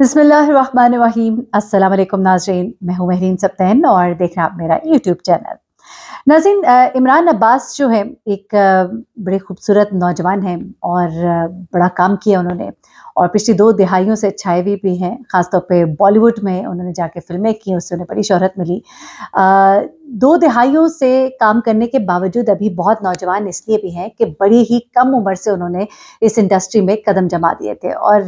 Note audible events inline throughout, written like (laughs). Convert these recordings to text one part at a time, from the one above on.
बसमीम असल नाजरीन मैं हूँ महरीन सप्तैन और देख रहे हैं आप मेरा यूट्यूब चैनल नाजिन इमरान अब्बास जो है एक बड़े खूबसूरत नौजवान हैं और बड़ा काम किया उन्होंने और पिछली दो दिहाइयों से छाए हुए भी हैं ख़ासतौर पे बॉलीवुड में उन्होंने जाके फिल्में की उससे उन्हें बड़ी शोहरत मिली दो दिहाइयों से काम करने के बावजूद अभी बहुत नौजवान इसलिए भी हैं कि बड़ी ही कम उम्र से उन्होंने इस इंडस्ट्री में कदम जमा दिए थे और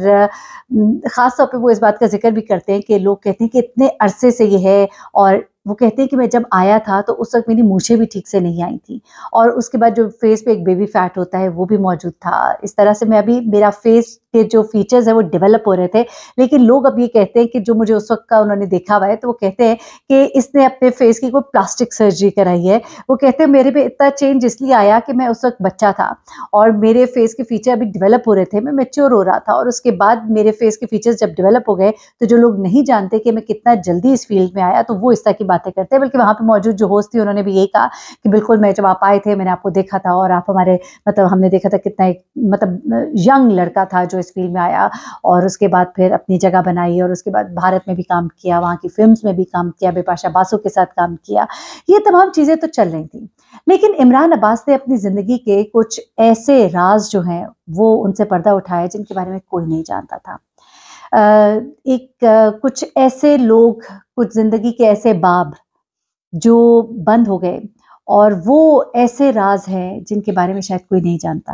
ख़ास तौर पे वो इस बात का जिक्र भी करते हैं कि लोग कहते हैं कि इतने अरसे से ये है और वो कहते हैं कि मैं जब आया था तो उस वक्त मेरी मूछें भी ठीक से नहीं आई थी और उसके बाद जो फेस पे एक बेबी फैट होता है वो भी मौजूद था इस तरह से मैं अभी मेरा फेस के जो फीचर्स है वो डेवलप हो रहे थे लेकिन लोग अब ये कहते हैं कि जो मुझे उस वक्त का उन्होंने देखा हुआ है तो वो कहते हैं कि इसने अपने फेस की कोई प्लास्टिक सर्जरी कराई है वो कहते हैं मेरे पे इतना चेंज इसलिए आया कि मैं उस वक्त बच्चा था और मेरे फेस के फीचर अभी डेवलप हो रहे थे मैं मेच्योर हो रहा था और उसके बाद मेरे फेस के फीचर्स जब डेवलप हो गए तो जो लोग नहीं जानते कि मैं कितना जल्दी इस फील्ड में आया तो वो इस तरह की बातें करते हैं बल्कि वहाँ पर मौजूद जो होस्ट थी उन्होंने भी यही कहा कि बिल्कुल मैं जब आप आए थे मैंने आपको देखा था और आप हमारे मतलब हमने देखा था कितना एक मतलब यंग लड़का था जो इस फील्ड में आया और उसके बाद फिर अपनी जगह बनाई और उसके बाद भारत में भी काम किया वहाँ की फिल्म में भी काम किया बिपाशा बासु के साथ काम किया ये तमाम चीज़ें तो चल रही थी लेकिन इमरान अब्बास ने अपनी ज़िंदगी के कुछ ऐसे राज जो हैं वो उनसे पर्दा उठाया जिनके बारे में कोई नहीं जानता था एक कुछ ऐसे लोग कुछ ज़िंदगी के ऐसे बाब जो बंद हो गए और वो ऐसे राज हैं जिनके बारे में शायद कोई नहीं जानता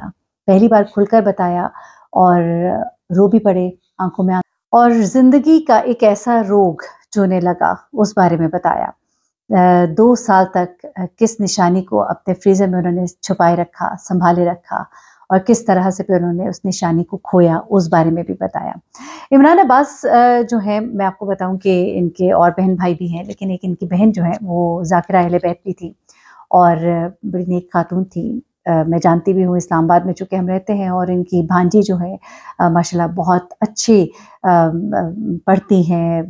पहली बार खुलकर बताया और रो भी पड़े आंखों में और जिंदगी का एक ऐसा रोग ने लगा उस बारे में बताया दो साल तक किस निशानी को अपने फ्रीजर में उन्होंने छुपाए रखा संभाले रखा और किस तरह से फिर उन्होंने उस निशानी को खोया उस बारे में भी बताया इमरान अब्बास जो है मैं आपको बताऊं कि इनके और बहन भाई भी हैं लेकिन एक इनकी बहन जो है वो जाकिरा अहल बैत भी थी और बड़ी नेक खातून थी मैं जानती भी हूँ इस्लामाबाद में चूँकि हम रहते हैं और इनकी भांजी जो है माशाल्लाह बहुत अच्छी पढ़ती हैं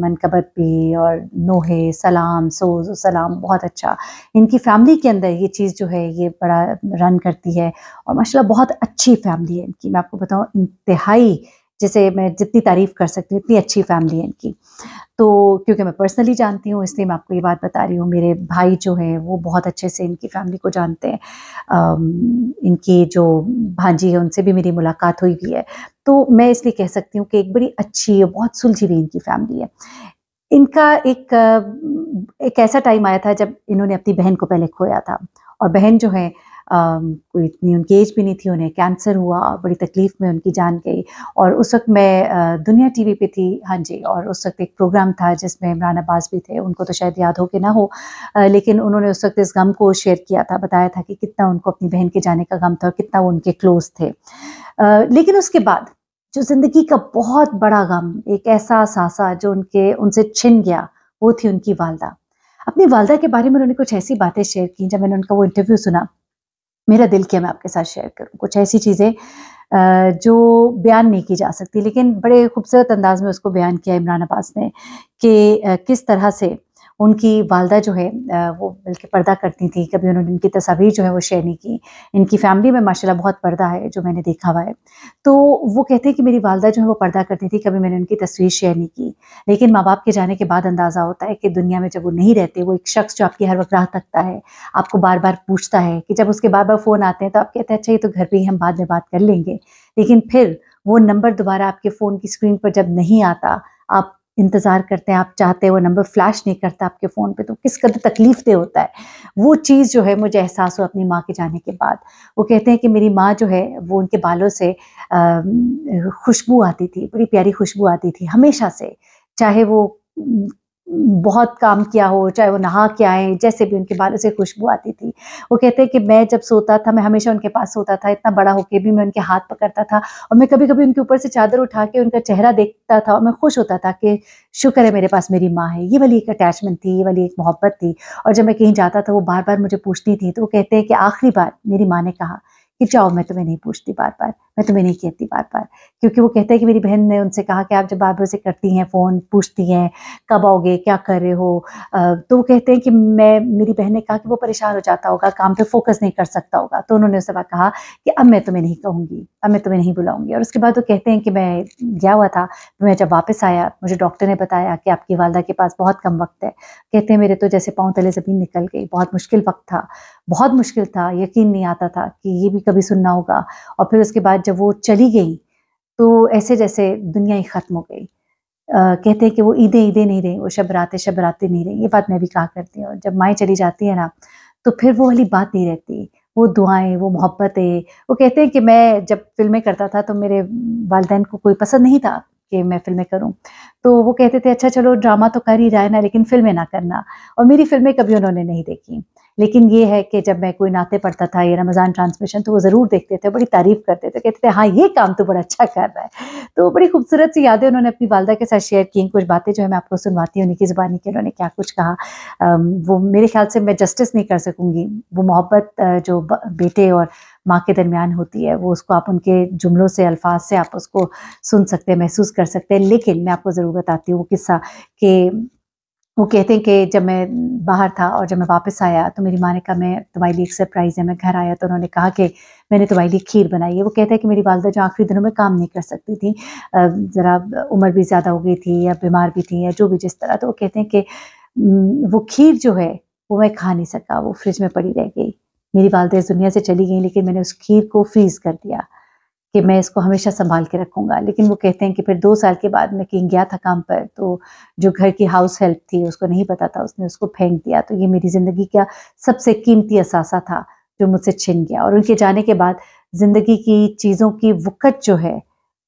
मनकबत भी और नोहे सलाम सोज सलाम बहुत अच्छा इनकी फैमिली के अंदर ये चीज़ जो है ये बड़ा रन करती है और माशाल्लाह बहुत अच्छी फैमिली है इनकी मैं आपको बताऊँ इंतहाई जिसे मैं जितनी तारीफ़ कर सकती हूँ इतनी अच्छी फैमिली है इनकी तो क्योंकि मैं पर्सनली जानती हूँ इसलिए मैं आपको ये बात बता रही हूँ मेरे भाई जो हैं वो बहुत अच्छे से इनकी फैमिली को जानते हैं इनकी जो भांजी है उनसे भी मेरी मुलाकात हुई हुई है तो मैं इसलिए कह सकती हूँ कि एक बड़ी अच्छी है बहुत सुलझी हुई इनकी फैमिली है इनका एक एक ऐसा टाइम आया था जब इन्होंने अपनी बहन को पहले खोया था और बहन जो है कोई इतनी उनकी एज भी नहीं थी उन्हें कैंसर हुआ और बड़ी तकलीफ़ में उनकी जान गई और उस वक्त मैं दुनिया टीवी पे थी हाँ जी और उस वक्त एक प्रोग्राम था जिसमें इमरान अब्बास भी थे उनको तो शायद याद हो कि ना हो लेकिन उन्होंने उस वक्त इस गम को शेयर किया था बताया था कि कितना उनको अपनी बहन के जाने का गम था और कितना वो उनके क्लोज थे लेकिन उसके बाद जो ज़िंदगी का बहुत बड़ा गम एक ऐसा सासा जो उनके उनसे छिन गया वो थी उनकी वालदा अपनी वालदा के बारे में उन्होंने कुछ ऐसी बातें शेयर की जब मैंने उनका वो इंटरव्यू सुना मेरा दिल किया मैं आपके साथ शेयर करूँ कुछ ऐसी चीज़ें जो बयान नहीं की जा सकती लेकिन बड़े खूबसूरत अंदाज में उसको बयान किया इमरान अब्बास ने कि किस तरह से उनकी वालदा जो है वो बल्कि पर्दा करती थी कभी उन्होंने उनकी तस्वीर जो है वो शेयर नहीं की इनकी फैमिली में माशाल्लाह बहुत पर्दा है जो मैंने देखा हुआ है तो वो कहते हैं कि मेरी वालदा जो है वो पर्दा करती थी कभी मैंने उनकी तस्वीर शेयर नहीं की लेकिन माँ बाप के जाने के बाद अंदाज़ा होता है कि दुनिया में जब वो नहीं रहते वो एक शख्स जो आपकी हर वक्त राह तकता है आपको बार बार पूछता है कि जब उसके बार बार फ़ोन आते हैं तो आप कहते हैं अच्छा ये तो घर पर ही हम बाद में बात कर लेंगे लेकिन फिर वो नंबर दोबारा आपके फ़ोन की स्क्रीन पर जब नहीं आता आप इंतज़ार करते हैं आप चाहते हो नंबर फ्लैश नहीं करता आपके फ़ोन पे तो किस कदर तकलीफ दे होता है वो चीज़ जो है मुझे एहसास हो अपनी माँ के जाने के बाद वो कहते हैं कि मेरी माँ जो है वो उनके बालों से खुशबू आती थी बड़ी प्यारी खुशबू आती थी हमेशा से चाहे वो बहुत काम किया हो चाहे वो नहा के आए जैसे भी उनके बालों से खुशबू आती थी वो कहते हैं कि मैं जब सोता था मैं हमेशा उनके पास सोता था इतना बड़ा होके भी मैं उनके हाथ पकड़ता था और मैं कभी कभी उनके ऊपर से चादर उठा के उनका चेहरा देखता था और मैं खुश होता था कि शुक्र है मेरे पास मेरी माँ है ये वाली एक अटैचमेंट थी ये वाली एक मोहब्बत थी और जब मैं कहीं जाता था वो बार बार मुझे पूछती थी तो वो कहते हैं कि आखिरी बार मेरी माँ ने कहा कि जाओ मैं तुम्हें नहीं पूछती बार बार मैं तुम्हें नहीं कहती बार बार क्योंकि वो कहते हैं कि मेरी बहन ने उनसे कहा कि आप जब बार बार से करती हैं फ़ोन पूछती हैं कब आओगे क्या कर रहे हो तो वो कहते हैं कि मैं मेरी बहन ने कहा कि वो परेशान हो जाता होगा काम पर फोकस नहीं कर सकता होगा तो उन्होंने उससे वक्त कहा कि अब मैं तुम्हें नहीं कहूँगी अब मैं तुम्हें नहीं बुलाऊँगी और उसके बाद वो कहते हैं कि मैं गया हुआ था मैं जब वापस आया मुझे डॉक्टर ने बताया कि आपकी वालदा के पास बहुत कम वक्त है कहते हैं मेरे तो जैसे पाँव तले ज़मीन निकल गई बहुत मुश्किल वक्त था बहुत मुश्किल था यकीन नहीं आता था कि ये भी कभी सुनना होगा और फिर उसके बाद जब वो चली गई तो ऐसे जैसे दुनिया ही ख़त्म हो गई Uh, कहते हैं कि वो ईदे ईदे नहीं रहे वो शब रातें शब रातें नहीं रहे ये बात मैं भी कहा करती हूँ जब माएँ चली जाती है ना तो फिर वो वाली बात नहीं रहती वो दुआएं वो मोहब्बतें वो कहते हैं कि मैं जब फिल्में करता था तो मेरे वालदेन को कोई पसंद नहीं था कि मैं फिल्में करूं तो वो कहते थे अच्छा चलो ड्रामा तो कर ही रहा है ना लेकिन फिल्में ना करना और मेरी फिल्में कभी उन्होंने नहीं देखी लेकिन ये है कि जब मैं कोई नाते पढ़ता था या रमज़ान ट्रांसमिशन तो वो ज़रूर देखते थे बड़ी तारीफ़ करते थे कहते थे हाँ ये काम तो बड़ा अच्छा कर रहा है तो बड़ी खूबसूरत सी यादें उन्होंने अपनी वालदा के साथ शेयर की कुछ बातें जो है मैं आपको सुनवाती हूँ उन्हीं की ज़ुबानी की उन्होंने क्या कुछ कहा वो मेरे ख्याल से मैं जस्टिस नहीं कर सकूँगी वो मोहब्बत जो बेटे और माँ के दरमियान होती है वो उसको आप उनके जुमलों से अल्फाज से आप उसको सुन सकते हैं महसूस कर सकते हैं लेकिन मैं आपको ज़रूर बताती हूँ वो किस्सा कि वो कहते हैं कि जब मैं बाहर था और जब मैं वापस आया तो मेरी माँ ने कहा मैं तुम्हारे लिए एक सरप्राइज़ है मैं घर आया तो उन्होंने कहा कि मैंने तुम्हारे लिए खीर बनाई है वो कहते हैं कि मेरी वालदा जो आखिरी दिनों में काम नहीं कर सकती थी ज़रा उम्र भी ज़्यादा हो गई थी या बीमार भी थी या जो भी जिस तरह तो वो कहते हैं कि वो खीर जो है वो मैं खा नहीं सका वो फ्रिज में पड़ी रह गई मेरी वालदा इस दुनिया से चली गई लेकिन मैंने उस खीर को फ्रीज़ कर दिया कि मैं इसको हमेशा संभाल के रखूंगा लेकिन वो कहते हैं कि फिर दो साल के बाद मैं कहीं गया था काम पर तो जो घर की हाउस हेल्प थी उसको नहीं पता था उसने उसको फेंक दिया तो ये मेरी ज़िंदगी का सबसे कीमती असासा था जो मुझसे छिन गया और उनके जाने के बाद ज़िंदगी की चीज़ों की वक़्त जो है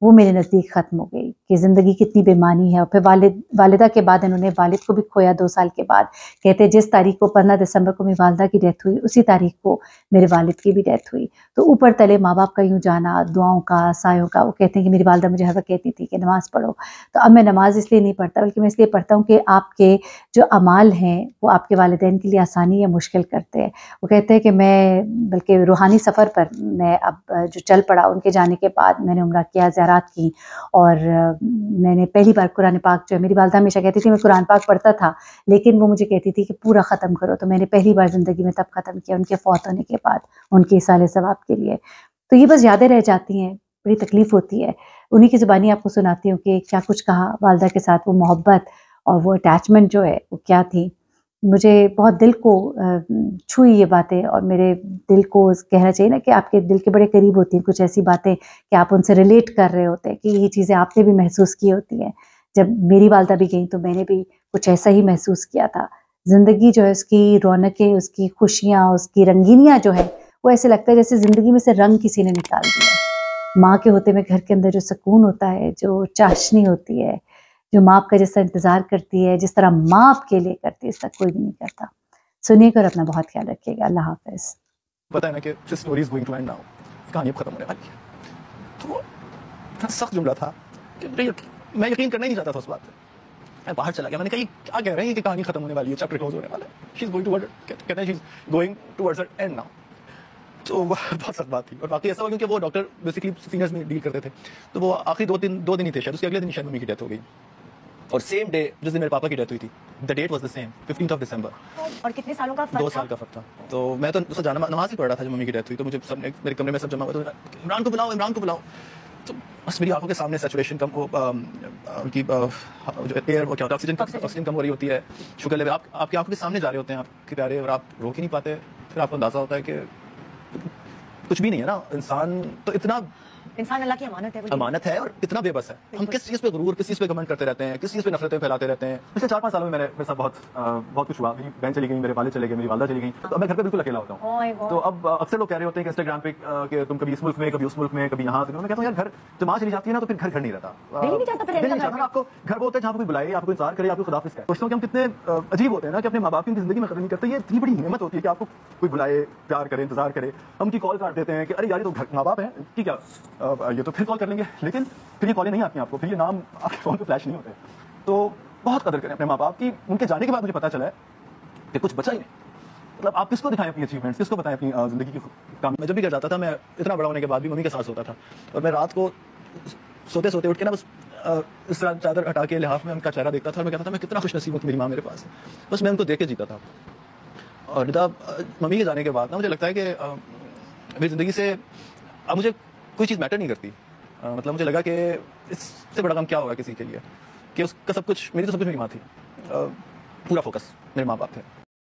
वो मेरे नज़दीक ख़त्म हो गई कि ज़िंदगी कितनी बेमानी है और फिर वाल वालदा के बाद इन्होंने वालिद को भी खोया दो साल के बाद कहते जिस तारीख को पंद्रह दिसंबर को मेरी वालदा की डेथ हुई उसी तारीख को मेरे वालिद की भी डेथ हुई तो ऊपर तले माँ बाप का यूँ जाना दुआओं का सायों का वो कहते हैं कि मेरी वालदा मुझे हर वक्त कहती थी कि नमाज़ पढ़ो तो अब मैं नमाज़ इसलिए नहीं पढ़ता बल्कि मैं इसलिए पढ़ता हूँ कि आपके जो अमाल हैं वो आपके वालदेन के लिए आसानी या मुश्किल करते हैं वो कहते हैं कि मैं बल्कि रूहानी सफ़र पर मैं अब जो चल पड़ा उनके जाने के बाद मैंने उम्र किया ज़्यारात की और मैंने पहली बार कुरान पाक जो है मेरी वालदा हमेशा कहती थी मैं कुरान पाक पढ़ता था लेकिन वो मुझे कहती थी कि पूरा ख़त्म करो तो मैंने पहली बार ज़िंदगी में तब ख़त्म किया उनके फौत होने के बाद उनके साल सवाब के लिए तो ये बस यादें रह जाती हैं बड़ी तकलीफ़ होती है उन्हीं की ज़ुबानी आपको सुनाती हूँ कि क्या कुछ कहा वालदा के साथ वो मोहब्बत और वो अटैचमेंट जो है वो क्या थी मुझे बहुत दिल को छुई ये बातें और मेरे दिल को कहना चाहिए ना कि आपके दिल के बड़े करीब होती हैं कुछ ऐसी बातें कि आप उनसे रिलेट कर रहे होते हैं कि ये चीज़ें आपने भी महसूस की होती हैं जब मेरी वालदा भी गई तो मैंने भी कुछ ऐसा ही महसूस किया था ज़िंदगी जो है उसकी रौनकें उसकी खुशियाँ उसकी रंगीनियाँ जो है वो ऐसे लगता है जैसे ज़िंदगी में से रंग किसी ने निकाल दिया माँ के होते में घर के अंदर जो सुकून होता है जो चाशनी होती है जो माँ आपका जैसा इंतज़ार करती है जिस तरह माँ आपके लिए करती है इस तरह कोई भी नहीं करता सुनिए और अपना बहुत ख्याल रखिएगा अल्लाह हाफिज पता है ना कि this story is going to end now कहानी अब खत्म होने वाली है तो इतना सख्त जुमला था कि मैं यकीन करना ही नहीं चाहता था उस बात पे मैं बाहर चला गया मैंने कही क्या कह रहे हैं कि कहानी खत्म होने वाली है चैप्टर क्लोज होने वाला है शी इज गोइंग टुवर्ड कहते हैं she is going towards her end now तो (laughs) बहुत सख्त बात थी और बाकी ऐसा हुआ क्योंकि वो डॉक्टर बेसिकली सीनियर्स में डील करते थे तो वो आखिरी दो दिन दो दिन ही थे शायद उसके अगले दिन शायद मम्मी की डेथ हो गई और सेम डे जिस दिन मेरे पापा की डेथ हुई थी the date was the same fifteen of December और कितने सालों का फर्क दो साल का फर्क था तो मैं तो उसका जाना नमाज ही पढ़ रहा था जब मम्मी की डेथ हुई तो मुझे सब मेरे कमरे में सब जमा हुआ तो इमरान को बुलाओ इमरान को बुलाओ तो बस मेरी आंखों के सामने सेचुरेशन कम हो um, उनकी uh, जो एयर वो क्या होता है ऑक्सीजन ऑक्सीजन कम हो रही होती है शुगर लेवल आप आपकी आंखों के सामने जा रहे होते हैं आपके प्यारे और आप रोक ही नहीं पाते फिर आपको अंदाज़ा होता है कि कुछ भी नहीं है ना इंसान तो इतना इंसान अल्लाह की अमानत है अमानत है और कितना बेबस है हम किस चीज़ पे गुरूर किस चीज़ पे कमेंट करते रहते हैं किस चीज़ पे नफरतें फैलाते रहते हैं पिछले चार पांच सालों में मैंने मेरे साथ बहुत बहुत कुछ हुआ मेरी बहन चली गई मेरे वाले चले गए मेरी वाला चली गई तो मैं घर पर बिल्कुल अकेला होता हूँ तो अब अक्सर लोग कह रहे होते हैं इंस्टाग्राम पे कि तुम कभी इस मुल्क में कभी उस मुल्क में कभी यहाँ मैं कहता हूँ यार घर जमा चली जाती है ना तो फिर घर घर नहीं रहता आपको घर बोलते हैं जहाँ कोई बुलाए आपको इंतजार करे आपको खुदाफिस करें सोचता हम कितने अजीब होते हैं ना कि अपने माँ बाप की जिंदगी में खत्म नहीं करते ये इतनी बड़ी हिम्मत होती है कि आपको कोई बुलाए प्यार करे इंतजार करे हम की कॉल काट देते हैं कि अरे यार तो माँ बाप है ठीक है ये तो फिर कॉल कर लेंगे लेकिन फिर ये कॉलें नहीं आती आपको फिर ये नाम आपके फ़ोन पर फ्लैश नहीं होते तो बहुत कदर करें अपने माँ बाप की उनके जाने के बाद मुझे पता चला है कि कुछ बचा ही नहीं मतलब आप किसको दिखाएं अपनी अचीवमेंट्स किसको बताएं अपनी ज़िंदगी की काम मैं जब भी घर जाता था मैं इतना बड़ा होने के बाद भी मम्मी के साथ सोता था और मैं रात को सोते सोते उठ के ना बस इस तरह चादर हटा के लिहाफ में उनका चेहरा देखता था और मैं कहता था मैं कितना खुश नसीब हूँ मेरी माँ मेरे पास बस मैं उनको देख के जीता था और निदा मम्मी के जाने के बाद ना मुझे लगता है कि मेरी ज़िंदगी से अब मुझे कोई चीज़ मैटर नहीं करती आ, मतलब मुझे लगा कि इससे बड़ा काम क्या होगा किसी के लिए कि उसका सब कुछ मेरी तो सब कुछ मेरी माँ थी आ, पूरा फोकस मेरे माँ बाप थे